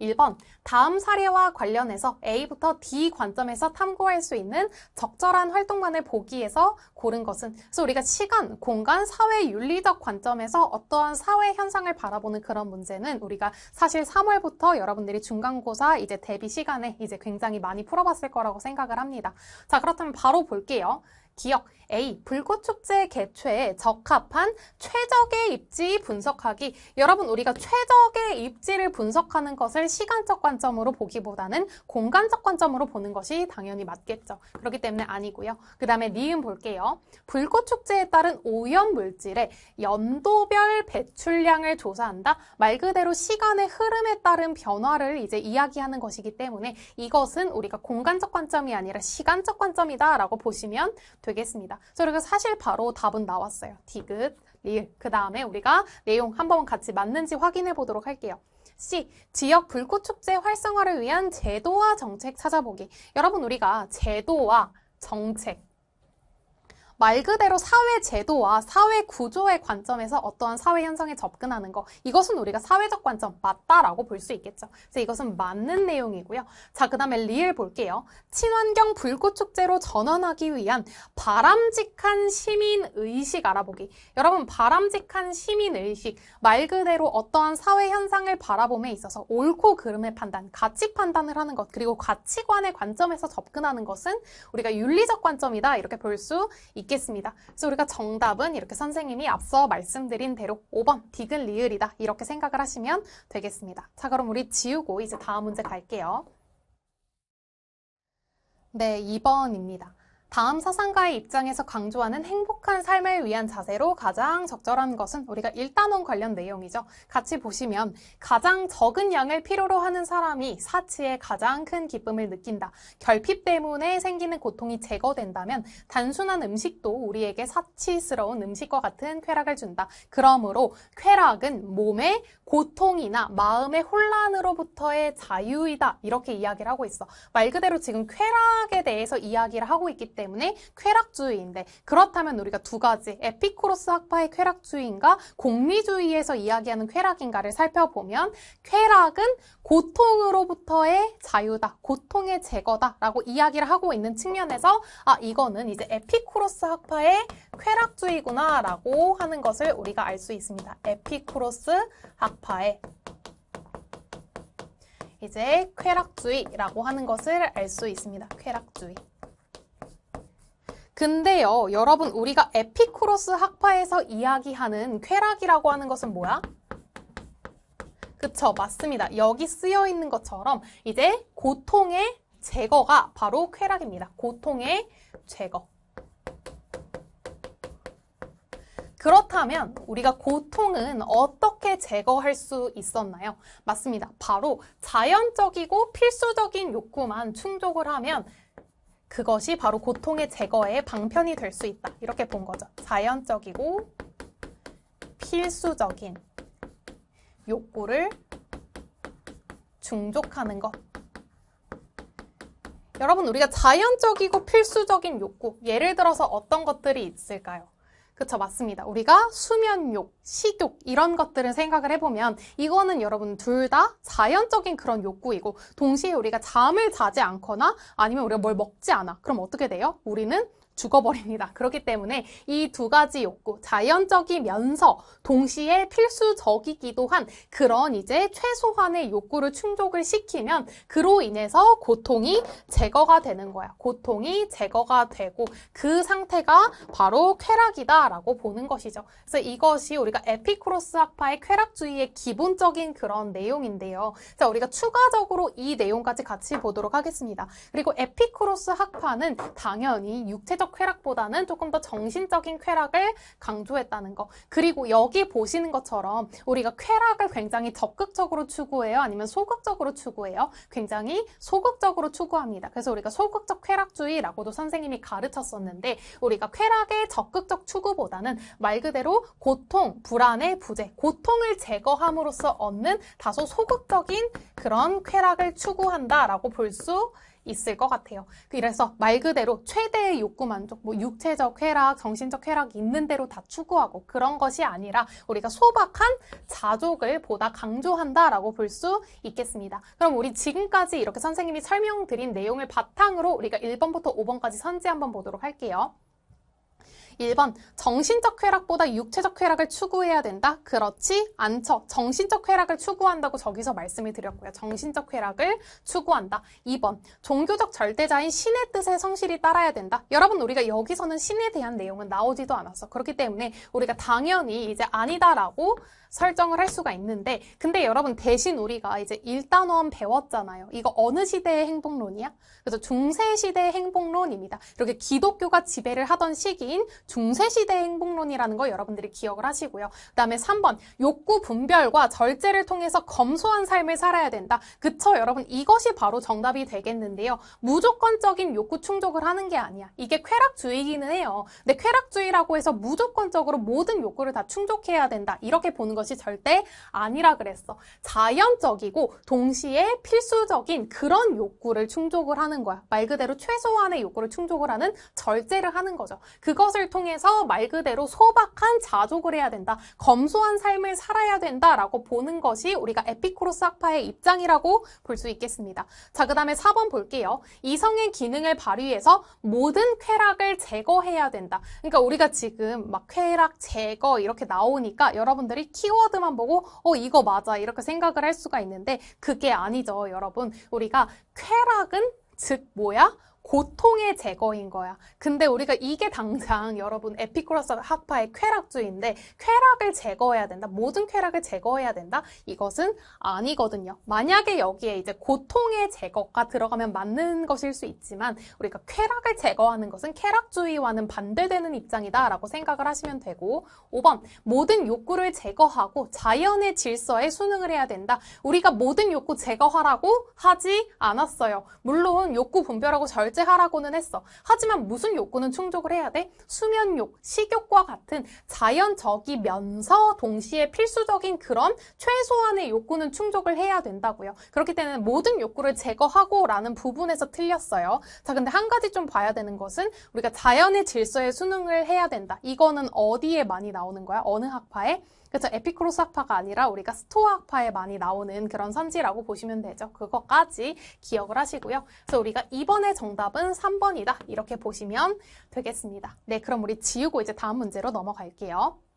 1번 다음 사례와 관련해서 A부터 D 관점에서 탐구할 수 있는 적절한 활동만을 보기에서 고른 것은 그래서 우리가 시간, 공간, 사회 윤리적 관점에서 어떠한 사회 현상을 바라보는 그런 문제는 우리가 사실 3월부터 여러분들이 중간고사 이제 대비 시간에 이제 굉장히 많이 풀어봤을 거라고 생각을 합니다. 자 그렇다면 바로 볼게요. 기억 A. 불꽃축제 개최에 적합한 최적의 입지 분석하기. 여러분 우리가 최적의 입지를 분석하는 것을 시간적 관점으로 보기보다는 공간적 관점으로 보는 것이 당연히 맞겠죠. 그렇기 때문에 아니고요. 그 다음에 니은 볼게요. 불꽃축제에 따른 오염물질의 연도별 배출량을 조사한다. 말 그대로 시간의 흐름에 따른 변화를 이제 이야기하는 것이기 때문에 이것은 우리가 공간적 관점이 아니라 시간적 관점이다 라고 보시면 되겠습니다. 그래서 사실 바로 답은 나왔어요. 디귿, 리을. 그 다음에 우리가 내용 한 번 같이 맞는지 확인해 보도록 할게요. C. 지역 불꽃축제 활성화를 위한 제도와 정책 찾아보기. 여러분, 우리가 제도와 정책, 말 그대로 사회 제도와 사회 구조의 관점에서 어떠한 사회 현상에 접근하는 거 이것은 우리가 사회적 관점 맞다라고 볼 수 있겠죠. 그래서 이것은 맞는 내용이고요. 자, 그 다음에 리을 볼게요. 친환경 불꽃축제로 전환하기 위한 바람직한 시민의식 알아보기. 여러분 바람직한 시민의식 말 그대로 어떠한 사회 현상을 바라봄에 있어서 옳고 그름의 판단, 가치 판단을 하는 것 그리고 가치관의 관점에서 접근하는 것은 우리가 윤리적 관점이다 이렇게 볼수있 있겠습니다. 그래서 우리가 정답은 이렇게 선생님이 앞서 말씀드린 대로 5번 디귿 리을이다 이렇게 생각을 하시면 되겠습니다. 자 그럼 우리 지우고 이제 다음 문제 갈게요. 네, 2번입니다. 다음 사상가의 입장에서 강조하는 행복한 삶을 위한 자세로 가장 적절한 것은 우리가 1단원 관련 내용이죠. 같이 보시면 가장 적은 양을 필요로 하는 사람이 사치에 가장 큰 기쁨을 느낀다. 결핍 때문에 생기는 고통이 제거된다면 단순한 음식도 우리에게 사치스러운 음식과 같은 쾌락을 준다. 그러므로 쾌락은 몸의 고통이나 마음의 혼란으로부터의 자유이다. 이렇게 이야기를 하고 있어. 말 그대로 지금 쾌락에 대해서 이야기를 하고 있기 때문에 때문에 쾌락주의인데 그렇다면 우리가 두 가지 에피쿠로스 학파의 쾌락주의인가 공리주의에서 이야기하는 쾌락인가를 살펴보면 쾌락은 고통으로부터의 자유다, 고통의 제거다라고 이야기를 하고 있는 측면에서 아 이거는 이제 에피쿠로스 학파의 쾌락주의구나라고 하는 것을 우리가 알 수 있습니다. 에피쿠로스 학파의 이제 쾌락주의라고 하는 것을 알 수 있습니다. 쾌락주의. 근데요, 여러분 우리가 에피쿠로스 학파에서 이야기하는 쾌락이라고 하는 것은 뭐야? 그쵸, 맞습니다. 여기 쓰여 있는 것처럼 이제 고통의 제거가 바로 쾌락입니다. 고통의 제거. 그렇다면 우리가 고통은 어떻게 제거할 수 있었나요? 맞습니다. 바로 자연적이고 필수적인 욕구만 충족을 하면 그것이 바로 고통의 제거에 방편이 될 수 있다. 이렇게 본 거죠. 자연적이고 필수적인 욕구를 중족하는 것. 여러분, 우리가 자연적이고 필수적인 욕구, 예를 들어서 어떤 것들이 있을까요? 그쵸, 맞습니다. 우리가 수면욕, 식욕 이런 것들을 생각을 해보면 이거는 여러분 둘 다 자연적인 그런 욕구이고 동시에 우리가 잠을 자지 않거나 아니면 우리가 뭘 먹지 않아. 그럼 어떻게 돼요? 우리는 죽어버립니다. 그렇기 때문에 이 두 가지 욕구, 자연적이면서 동시에 필수적이기도 한 그런 이제 최소한의 욕구를 충족을 시키면 그로 인해서 고통이 제거가 되는 거야. 고통이 제거가 되고 그 상태가 바로 쾌락이다라고 보는 것이죠. 그래서 이것이 우리가 에피크로스 학파의 쾌락주의의 기본적인 그런 내용인데요. 자, 우리가 추가적으로 이 내용까지 같이 보도록 하겠습니다. 그리고 에피크로스 학파는 당연히 육체적 물질적 쾌락보다는 조금 더 정신적인 쾌락을 강조했다는 거. 그리고 여기 보시는 것처럼 우리가 쾌락을 굉장히 적극적으로 추구해요? 아니면 소극적으로 추구해요? 굉장히 소극적으로 추구합니다. 그래서 우리가 소극적 쾌락주의라고도 선생님이 가르쳤었는데 우리가 쾌락의 적극적 추구보다는 말 그대로 고통, 불안의 부재, 고통을 제거함으로써 얻는 다소 소극적인 그런 쾌락을 추구한다라고 볼수 있을 것 같아요. 그래서 말 그대로 최대의 욕구 만족, 뭐 육체적 쾌락, 정신적 쾌락 있는 대로 다 추구하고 그런 것이 아니라 우리가 소박한 자족을 보다 강조한다라고 볼 수 있겠습니다. 그럼 우리 지금까지 이렇게 선생님이 설명드린 내용을 바탕으로 우리가 1번부터 5번까지 선지 한번 보도록 할게요. 1번 정신적 쾌락보다 육체적 쾌락을 추구해야 된다. 그렇지 않죠. 정신적 쾌락을 추구한다고 저기서 말씀을 드렸고요. 정신적 쾌락을 추구한다. 2번 종교적 절대자인 신의 뜻에 성실히 따라야 된다. 여러분 우리가 여기서는 신에 대한 내용은 나오지도 않았어. 그렇기 때문에 우리가 당연히 이제 아니다라고 설정을 할 수가 있는데 근데 여러분 대신 우리가 이제 1단원 배웠잖아요. 이거 어느 시대의 행복론이야? 그래서 중세 시대의 행복론입니다. 이렇게 기독교가 지배를 하던 시기인 중세시대 행복론이라는 거 여러분들이 기억을 하시고요. 그 다음에 3번 욕구 분별과 절제를 통해서 검소한 삶을 살아야 된다. 그쵸 여러분 이것이 바로 정답이 되겠는데요. 무조건적인 욕구 충족을 하는 게 아니야. 이게 쾌락주의기는 해요. 근데 쾌락주의라고 해서 무조건적으로 모든 욕구를 다 충족해야 된다. 이렇게 보는 것이 절대 아니라 그랬어. 자연적이고 동시에 필수적인 그런 욕구를 충족을 하는 거야. 말 그대로 최소한의 욕구를 충족을 하는 절제를 하는 거죠. 그것을 통해 통해서 말 그대로 소박한 자족을 해야 된다. 검소한 삶을 살아야 된다라고 보는 것이 우리가 에피쿠로스 학파의 입장이라고 볼 수 있겠습니다. 자, 그 다음에 4번 볼게요. 이성의 기능을 발휘해서 모든 쾌락을 제거해야 된다. 그러니까 우리가 지금 막 쾌락 제거 이렇게 나오니까 여러분들이 키워드만 보고 어, 이거 맞아. 이렇게 생각을 할 수가 있는데 그게 아니죠, 여러분. 우리가 쾌락은 즉 뭐야? 고통의 제거인 거야. 근데 우리가 이게 당장 여러분 에피쿠라스 학파의 쾌락주의인데 쾌락을 제거해야 된다. 모든 쾌락을 제거해야 된다. 이것은 아니거든요. 만약에 여기에 이제 고통의 제거가 들어가면 맞는 것일 수 있지만 우리가 쾌락을 제거하는 것은 쾌락주의와는 반대되는 입장이다라고 생각을 하시면 되고 5번 모든 욕구를 제거하고 자연의 질서에 순응을 해야 된다. 우리가 모든 욕구 제거하라고 하지 않았어요. 물론 욕구 분별하고 절제 절제하라고는 했어. 하지만 무슨 욕구는 충족을 해야 돼? 수면욕, 식욕과 같은 자연적이면서 동시에 필수적인 그런 최소한의 욕구는 충족을 해야 된다고요. 그렇기 때문에 모든 욕구를 제거하고 라는 부분에서 틀렸어요. 자, 근데 한 가지 좀 봐야 되는 것은 우리가 자연의 질서에 수능을 해야 된다. 이거는 어디에 많이 나오는 거야? 어느 학파에? 그렇죠 에피크로스 학파가 아니라 우리가 스토아 학파에 많이 나오는 그런 선지라고 보시면 되죠. 그것까지 기억을 하시고요. 그래서 우리가 이번에 정답은 3번이다. 이렇게 보시면 되겠습니다. 네, 그럼 우리 지우고 이제 다음 문제로 넘어갈게요.